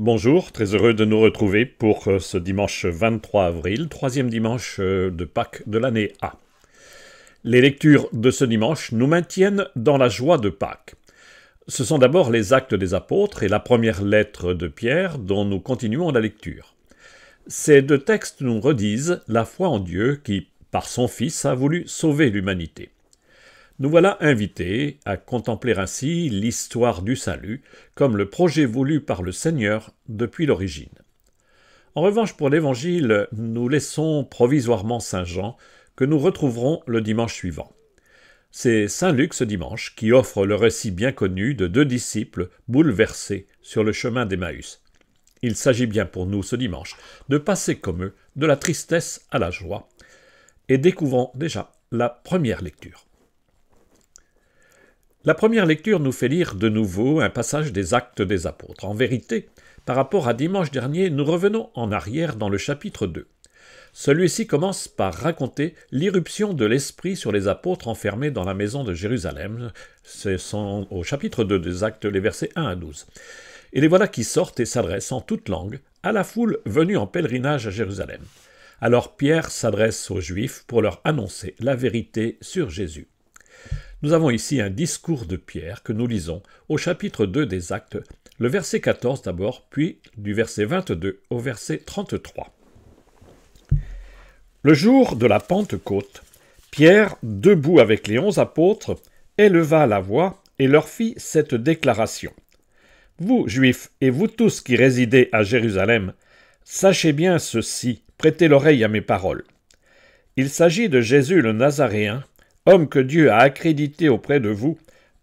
Bonjour, très heureux de nous retrouver pour euh, ce dimanche 23 avril, troisième dimanche euh, de Pâques de l'année A. Les lectures de ce dimanche nous maintiennent dans la joie de Pâques. Ce sont d'abord les actes des apôtres et la première lettre de Pierre dont nous continuons la lecture. Ces deux textes nous redisent la foi en Dieu qui, par son Fils, a voulu sauver l'humanité. Nous voilà invités à contempler ainsi l'histoire du salut comme le projet voulu par le Seigneur depuis l'origine. En revanche, pour l'Évangile, nous laissons provisoirement Saint Jean, que nous retrouverons le dimanche suivant. C'est Saint Luc ce dimanche qui offre le récit bien connu de deux disciples bouleversés sur le chemin d'Emmaüs. Il s'agit bien pour nous ce dimanche de passer comme eux de la tristesse à la joie, et découvrons déjà la première lecture. La première lecture nous fait lire de nouveau un passage des Actes des Apôtres. En vérité, par rapport à dimanche dernier, nous revenons en arrière dans le chapitre 2. Celui-ci commence par raconter l'irruption de l'Esprit sur les apôtres enfermés dans la maison de Jérusalem. Ce sont au chapitre 2 des Actes, les versets 1 à 12. Et les voilà qui sortent et s'adressent en toute langue à la foule venue en pèlerinage à Jérusalem. Alors Pierre s'adresse aux Juifs pour leur annoncer la vérité sur Jésus. Nous avons ici un discours de Pierre que nous lisons au chapitre 2 des Actes, le verset 14 d'abord, puis du verset 22 au verset 33. Le jour de la Pentecôte, Pierre, debout avec les onze apôtres, éleva la voix et leur fit cette déclaration. Vous, Juifs, et vous tous qui résidez à Jérusalem, sachez bien ceci, prêtez l'oreille à mes paroles. Il s'agit de Jésus le Nazaréen, homme que Dieu a accrédité auprès de vous,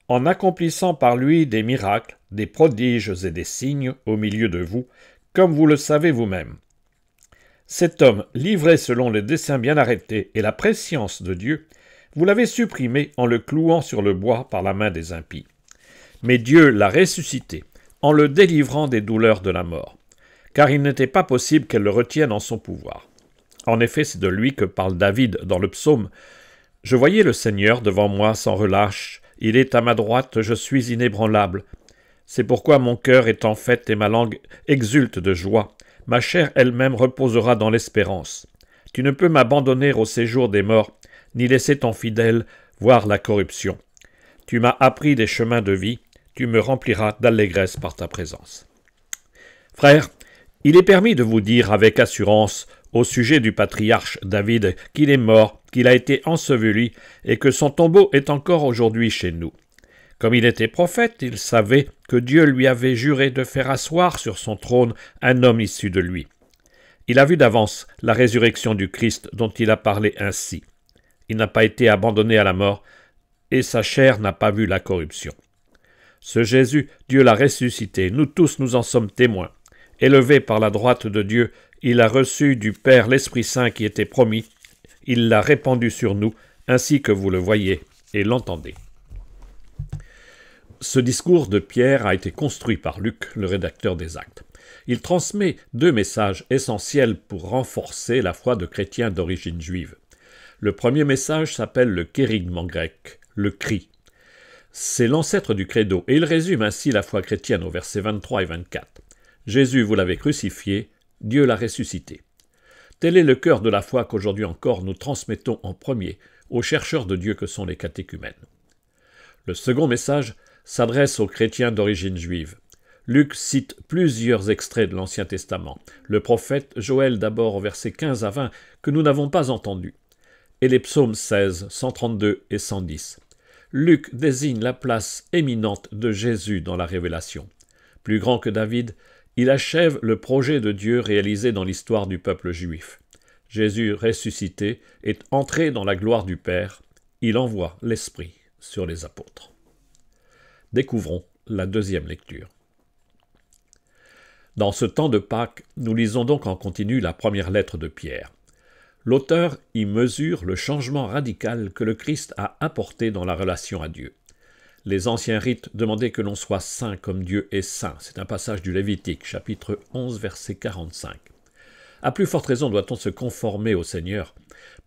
en accomplissant par lui des miracles, des prodiges et des signes au milieu de vous, comme vous le savez vous-même. Cet homme, livré selon les desseins bien arrêtés et la prescience de Dieu, vous l'avez supprimé en le clouant sur le bois par la main des impies. Mais Dieu l'a ressuscité, en le délivrant des douleurs de la mort, car il n'était pas possible qu'elle le retienne en son pouvoir. En effet, c'est de lui que parle David dans le psaume je voyais le Seigneur devant moi sans relâche. Il est à ma droite, je suis inébranlable. C'est pourquoi mon cœur est en fête et ma langue exulte de joie. Ma chair elle-même reposera dans l'espérance. Tu ne peux m'abandonner au séjour des morts, ni laisser ton fidèle voir la corruption. Tu m'as appris des chemins de vie, tu me rempliras d'allégresse par ta présence. Frère, il est permis de vous dire avec assurance au sujet du patriarche David qu'il est mort qu'il a été enseveli et que son tombeau est encore aujourd'hui chez nous. Comme il était prophète, il savait que Dieu lui avait juré de faire asseoir sur son trône un homme issu de lui. Il a vu d'avance la résurrection du Christ dont il a parlé ainsi. Il n'a pas été abandonné à la mort, et sa chair n'a pas vu la corruption. Ce Jésus, Dieu l'a ressuscité, nous tous nous en sommes témoins. Élevé par la droite de Dieu, il a reçu du Père l'Esprit Saint qui était promis, il l'a répandu sur nous, ainsi que vous le voyez et l'entendez. Ce discours de Pierre a été construit par Luc, le rédacteur des actes. Il transmet deux messages essentiels pour renforcer la foi de chrétiens d'origine juive. Le premier message s'appelle le kérigme grec, le cri. C'est l'ancêtre du credo, et il résume ainsi la foi chrétienne au verset 23 et 24. Jésus, vous l'avez crucifié, Dieu l'a ressuscité. Tel est le cœur de la foi qu'aujourd'hui encore nous transmettons en premier aux chercheurs de Dieu que sont les catéchumènes. Le second message s'adresse aux chrétiens d'origine juive. Luc cite plusieurs extraits de l'Ancien Testament, le prophète Joël d'abord au verset 15 à 20 que nous n'avons pas entendu, et les psaumes 16, 132 et 110. Luc désigne la place éminente de Jésus dans la révélation. Plus grand que David, il achève le projet de Dieu réalisé dans l'histoire du peuple juif. Jésus ressuscité est entré dans la gloire du Père, il envoie l'Esprit sur les apôtres. Découvrons la deuxième lecture. Dans ce temps de Pâques, nous lisons donc en continu la première lettre de Pierre. L'auteur y mesure le changement radical que le Christ a apporté dans la relation à Dieu. Les anciens rites demandaient que l'on soit saint comme Dieu est saint. C'est un passage du Lévitique, chapitre 11, verset 45. À plus forte raison doit-on se conformer au Seigneur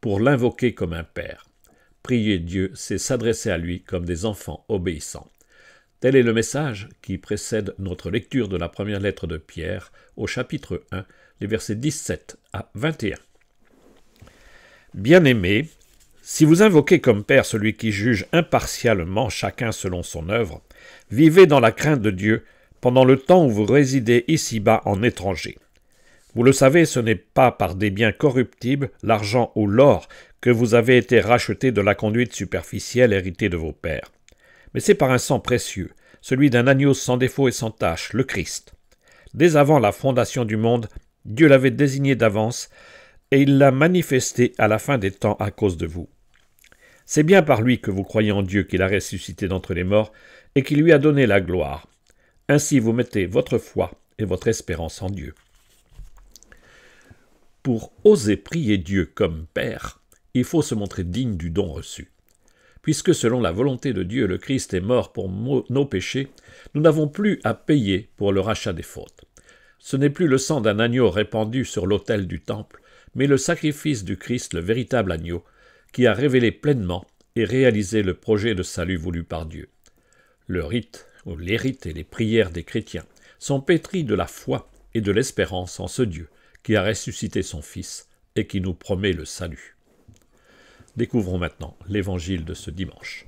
pour l'invoquer comme un Père. Prier Dieu, c'est s'adresser à lui comme des enfants obéissants. Tel est le message qui précède notre lecture de la première lettre de Pierre au chapitre 1, les versets 17 à 21. Bien-aimés, si vous invoquez comme Père celui qui juge impartialement chacun selon son œuvre, vivez dans la crainte de Dieu pendant le temps où vous résidez ici-bas en étranger. Vous le savez, ce n'est pas par des biens corruptibles, l'argent ou l'or, que vous avez été rachetés de la conduite superficielle héritée de vos pères, mais c'est par un sang précieux, celui d'un agneau sans défaut et sans tache, le Christ. Dès avant la fondation du monde, Dieu l'avait désigné d'avance, et il l'a manifesté à la fin des temps à cause de vous. C'est bien par lui que vous croyez en Dieu qu'il a ressuscité d'entre les morts et qui lui a donné la gloire. Ainsi vous mettez votre foi et votre espérance en Dieu. Pour oser prier Dieu comme Père, il faut se montrer digne du don reçu. Puisque selon la volonté de Dieu, le Christ est mort pour nos péchés, nous n'avons plus à payer pour le rachat des fautes. Ce n'est plus le sang d'un agneau répandu sur l'autel du temple, mais le sacrifice du Christ, le véritable agneau, qui a révélé pleinement et réalisé le projet de salut voulu par Dieu. Le rite, ou les rites et les prières des chrétiens sont pétris de la foi et de l'espérance en ce Dieu qui a ressuscité son Fils et qui nous promet le salut. Découvrons maintenant l'évangile de ce dimanche.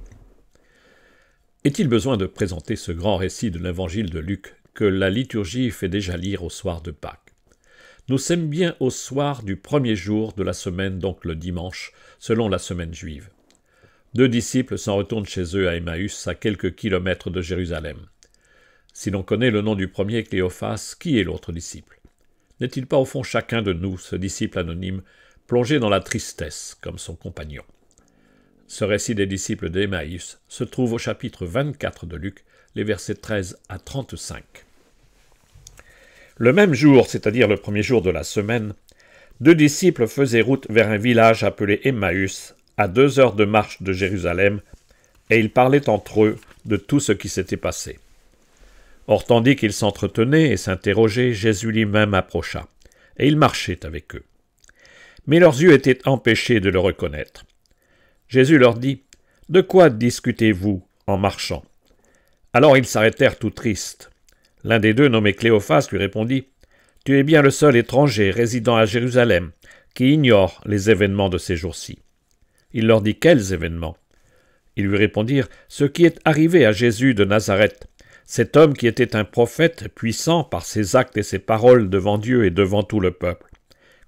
Est-il besoin de présenter ce grand récit de l'évangile de Luc que la liturgie fait déjà lire au soir de Pâques nous sommes bien au soir du premier jour de la semaine, donc le dimanche, selon la semaine juive. Deux disciples s'en retournent chez eux à Emmaüs, à quelques kilomètres de Jérusalem. Si l'on connaît le nom du premier Cléophas, qui est l'autre disciple N'est-il pas au fond chacun de nous, ce disciple anonyme, plongé dans la tristesse, comme son compagnon Ce récit des disciples d'Emmaüs se trouve au chapitre 24 de Luc, les versets 13 à 35. Le même jour, c'est-à-dire le premier jour de la semaine, deux disciples faisaient route vers un village appelé Emmaüs, à deux heures de marche de Jérusalem, et ils parlaient entre eux de tout ce qui s'était passé. Or, tandis qu'ils s'entretenaient et s'interrogeaient, Jésus lui-même approcha, et il marchait avec eux. Mais leurs yeux étaient empêchés de le reconnaître. Jésus leur dit De quoi discutez-vous en marchant Alors ils s'arrêtèrent tout tristes, L'un des deux, nommé Cléophas, lui répondit Tu es bien le seul étranger résidant à Jérusalem qui ignore les événements de ces jours-ci. Il leur dit Quels événements Ils lui répondirent Ce qui est arrivé à Jésus de Nazareth, cet homme qui était un prophète puissant par ses actes et ses paroles devant Dieu et devant tout le peuple.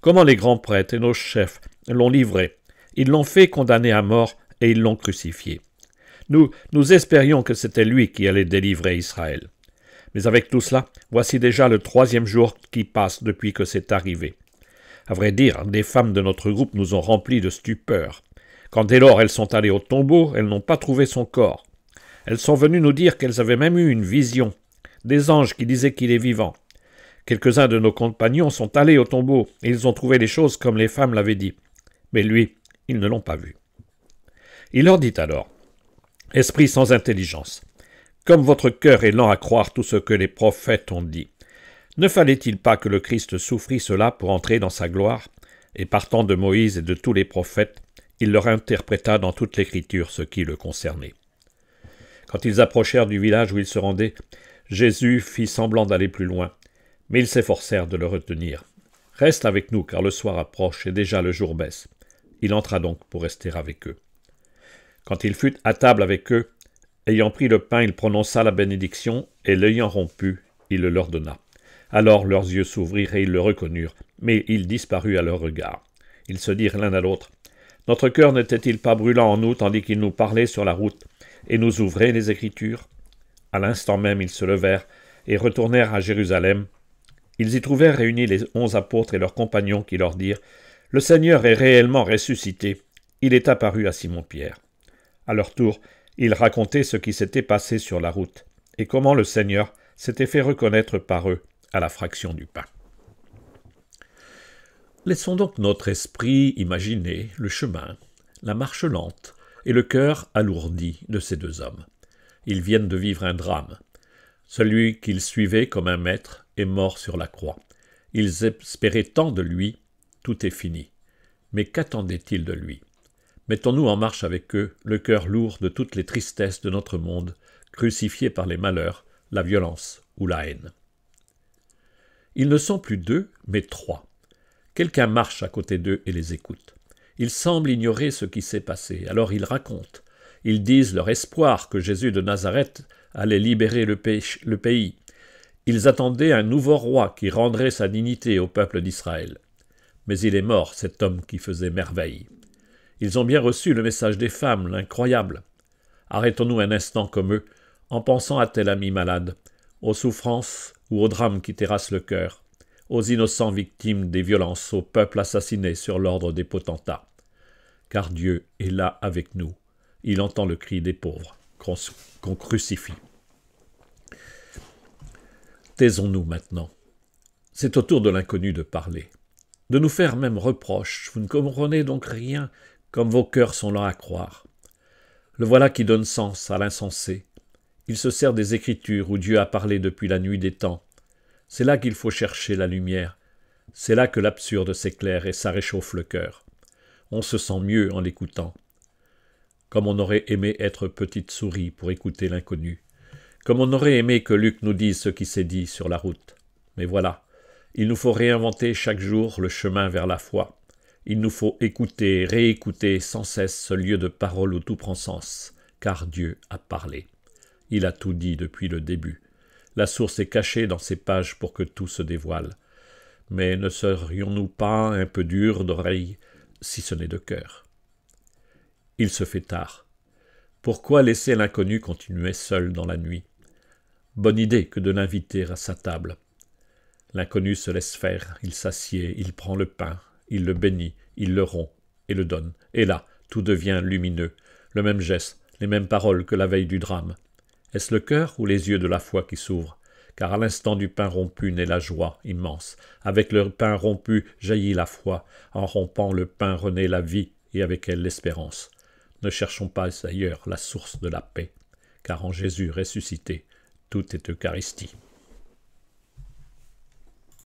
Comment les grands prêtres et nos chefs l'ont livré Ils l'ont fait condamner à mort et ils l'ont crucifié. Nous, nous espérions que c'était lui qui allait délivrer Israël. Mais avec tout cela, voici déjà le troisième jour qui passe depuis que c'est arrivé. À vrai dire, des femmes de notre groupe nous ont remplis de stupeur. Quand dès lors elles sont allées au tombeau, elles n'ont pas trouvé son corps. Elles sont venues nous dire qu'elles avaient même eu une vision, des anges qui disaient qu'il est vivant. Quelques-uns de nos compagnons sont allés au tombeau, et ils ont trouvé les choses comme les femmes l'avaient dit. Mais lui, ils ne l'ont pas vu. Il leur dit alors Esprit sans intelligence, comme votre cœur est lent à croire tout ce que les prophètes ont dit. Ne fallait-il pas que le Christ souffrit cela pour entrer dans sa gloire Et partant de Moïse et de tous les prophètes, il leur interpréta dans toute l'Écriture ce qui le concernait. Quand ils approchèrent du village où ils se rendaient, Jésus fit semblant d'aller plus loin, mais ils s'efforcèrent de le retenir. Reste avec nous, car le soir approche et déjà le jour baisse. Il entra donc pour rester avec eux. Quand il fut à table avec eux, Ayant pris le pain, il prononça la bénédiction, et l'ayant rompu, il le leur donna. Alors leurs yeux s'ouvrirent et ils le reconnurent, mais il disparut à leur regard. Ils se dirent l'un à l'autre Notre cœur n'était-il pas brûlant en nous tandis qu'il nous parlait sur la route et nous ouvrait les Écritures À l'instant même, ils se levèrent et retournèrent à Jérusalem. Ils y trouvèrent réunis les onze apôtres et leurs compagnons qui leur dirent Le Seigneur est réellement ressuscité. Il est apparu à Simon-Pierre. À leur tour, ils racontaient ce qui s'était passé sur la route et comment le Seigneur s'était fait reconnaître par eux à la fraction du pain. Laissons donc notre esprit imaginer le chemin, la marche lente et le cœur alourdi de ces deux hommes. Ils viennent de vivre un drame. Celui qu'ils suivaient comme un maître est mort sur la croix. Ils espéraient tant de lui, tout est fini. Mais qu'attendaient-ils de lui Mettons-nous en marche avec eux, le cœur lourd de toutes les tristesses de notre monde, crucifié par les malheurs, la violence ou la haine. Ils ne sont plus deux, mais trois. Quelqu'un marche à côté d'eux et les écoute. Ils semblent ignorer ce qui s'est passé, alors ils racontent. Ils disent leur espoir que Jésus de Nazareth allait libérer le pays. Ils attendaient un nouveau roi qui rendrait sa dignité au peuple d'Israël. Mais il est mort, cet homme qui faisait merveille. Ils ont bien reçu le message des femmes, l'incroyable. Arrêtons-nous un instant comme eux, en pensant à tel ami malade, aux souffrances ou aux drames qui terrassent le cœur, aux innocents victimes des violences, au peuple assassiné sur l'ordre des potentats. Car Dieu est là avec nous. Il entend le cri des pauvres qu'on crucifie. Taisons-nous maintenant. C'est au tour de l'inconnu de parler, de nous faire même reproche. Vous ne comprenez donc rien comme vos cœurs sont lents à croire. Le voilà qui donne sens à l'insensé. Il se sert des Écritures où Dieu a parlé depuis la nuit des temps. C'est là qu'il faut chercher la lumière. C'est là que l'absurde s'éclaire et ça réchauffe le cœur. On se sent mieux en l'écoutant. Comme on aurait aimé être petite souris pour écouter l'inconnu. Comme on aurait aimé que Luc nous dise ce qui s'est dit sur la route. Mais voilà, il nous faut réinventer chaque jour le chemin vers la foi. Il nous faut écouter, réécouter sans cesse ce lieu de parole où tout prend sens, car Dieu a parlé. Il a tout dit depuis le début. La source est cachée dans ses pages pour que tout se dévoile. Mais ne serions-nous pas un peu durs d'oreille, si ce n'est de cœur Il se fait tard. Pourquoi laisser l'inconnu continuer seul dans la nuit Bonne idée que de l'inviter à sa table. L'inconnu se laisse faire, il s'assied, il prend le pain, il le bénit, il le rompt et le donne. Et là, tout devient lumineux. Le même geste, les mêmes paroles que la veille du drame. Est-ce le cœur ou les yeux de la foi qui s'ouvrent Car à l'instant du pain rompu naît la joie immense. Avec le pain rompu jaillit la foi. En rompant le pain renaît la vie et avec elle l'espérance. Ne cherchons pas ailleurs la source de la paix, car en Jésus ressuscité, tout est Eucharistie.